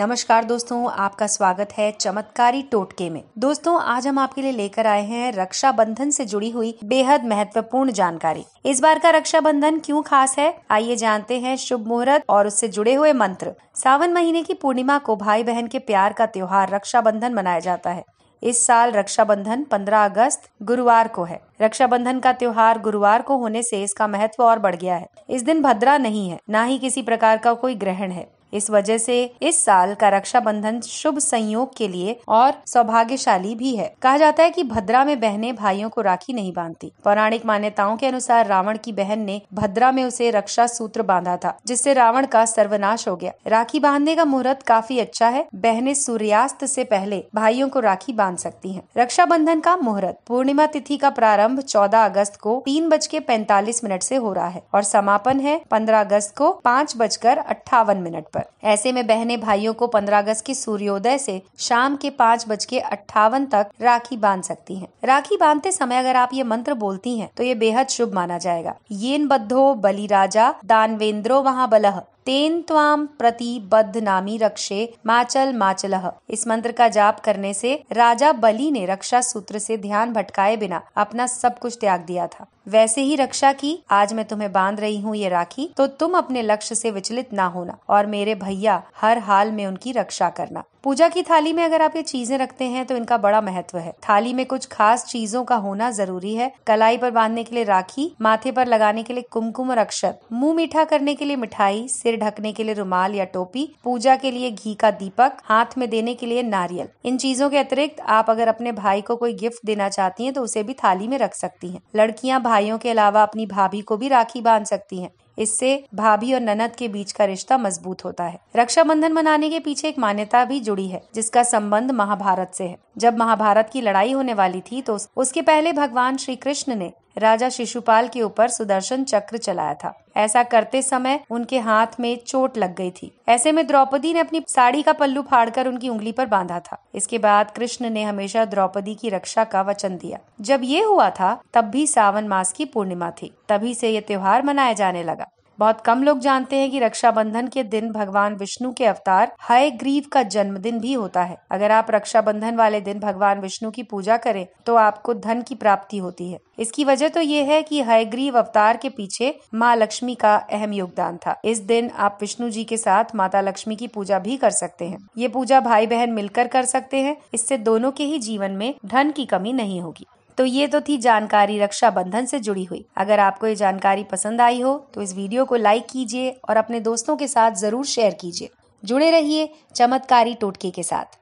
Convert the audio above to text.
नमस्कार दोस्तों आपका स्वागत है चमत्कारी टोटके में दोस्तों आज हम आपके लिए लेकर आए हैं रक्षा बंधन से जुड़ी हुई बेहद महत्वपूर्ण जानकारी इस बार का रक्षा बंधन क्यों खास है आइए जानते हैं शुभ मुहूर्त और उससे जुड़े हुए मंत्र सावन महीने की पूर्णिमा को भाई बहन के प्यार का त्योहार रक्षाबंधन मनाया जाता है इस साल रक्षाबंधन 15 अगस्त गुरुवार को है रक्षाबंधन का त्योहार गुरुवार को होने से इसका महत्व और बढ़ गया है इस दिन भद्रा नहीं है न ही किसी प्रकार का कोई ग्रहण है इस वजह से इस साल का रक्षाबंधन शुभ संयोग के लिए और सौभाग्यशाली भी है कहा जाता है कि भद्रा में बहनें भाइयों को राखी नहीं बांधती पौराणिक मान्यताओं के अनुसार रावण की बहन ने भद्रा में उसे रक्षा सूत्र बांधा था जिससे रावण का सर्वनाश हो गया राखी बांधने का मुहूर्त काफी अच्छा है बहनें सूर्यास्त से पहले भाइयों को राखी बांध सकती रक्षा रक्षाबंधन का मुहूर्त पूर्णिमा तिथि का प्रारंभ चौदह अगस्त को तीन बज के पैंतालीस मिनट ऐसी हो रहा है और समापन है पंद्रह अगस्त को पाँच बजकर अट्ठावन मिनट आरोप पर ऐसे में बहने भाइयों को 15 अगस्त की सूर्योदय से शाम के पाँच बज के अठावन तक राखी बांध सकती हैं। राखी बांधते समय अगर आप ये मंत्र बोलती हैं तो ये बेहद शुभ माना जाएगा येन बद्धो बलि राजा दानवेंद्रो वहाँ बलह तेन त्वाम प्रति बद्ध नामी रक्षे माचल माचल इस मंत्र का जाप करने से राजा बलि ने रक्षा सूत्र से ध्यान भटकाए बिना अपना सब कुछ त्याग दिया था वैसे ही रक्षा की आज मैं तुम्हें बांध रही हूँ ये राखी तो तुम अपने लक्ष्य से विचलित ना होना और मेरे भैया हर हाल में उनकी रक्षा करना पूजा की थाली में अगर आप ये चीजें रखते हैं तो इनका बड़ा महत्व है थाली में कुछ खास चीजों का होना जरूरी है कलाई पर बांधने के लिए राखी माथे पर लगाने के लिए कुमकुम और अक्षर मुंह मीठा करने के लिए मिठाई सिर ढकने के लिए रुमाल या टोपी पूजा के लिए घी का दीपक हाथ में देने के लिए नारियल इन चीजों के अतिरिक्त आप अगर अपने भाई को कोई गिफ्ट देना चाहती हैं तो उसे भी थाली में रख सकती हैं लड़कियां भाइयों के अलावा अपनी भाभी को भी राखी बांध सकती हैं इससे भाभी और ननद के बीच का रिश्ता मजबूत होता है रक्षाबंधन मनाने के पीछे एक मान्यता भी जुड़ी है जिसका संबंध महाभारत से है जब महाभारत की लड़ाई होने वाली थी तो उसके पहले भगवान श्री कृष्ण ने राजा शिशुपाल के ऊपर सुदर्शन चक्र चलाया था ऐसा करते समय उनके हाथ में चोट लग गई थी ऐसे में द्रौपदी ने अपनी साड़ी का पल्लू फाड़कर उनकी उंगली पर बांधा था इसके बाद कृष्ण ने हमेशा द्रौपदी की रक्षा का वचन दिया जब ये हुआ था तब भी सावन मास की पूर्णिमा थी तभी से ये त्योहार मनाया जाने लगा बहुत कम लोग जानते हैं कि रक्षाबंधन के दिन भगवान विष्णु के अवतार हय ग्रीव का जन्मदिन भी होता है अगर आप रक्षाबंधन वाले दिन भगवान विष्णु की पूजा करें तो आपको धन की प्राप्ति होती है इसकी वजह तो ये है कि ग्रीव अवतार के पीछे माँ लक्ष्मी का अहम योगदान था इस दिन आप विष्णु जी के साथ माता लक्ष्मी की पूजा भी कर सकते हैं ये पूजा भाई बहन मिलकर कर सकते हैं इससे दोनों के ही जीवन में धन की कमी नहीं होगी तो ये तो थी जानकारी रक्षाबंधन से जुड़ी हुई अगर आपको ये जानकारी पसंद आई हो तो इस वीडियो को लाइक कीजिए और अपने दोस्तों के साथ जरूर शेयर कीजिए जुड़े रहिए चमत्कारी टोटके के साथ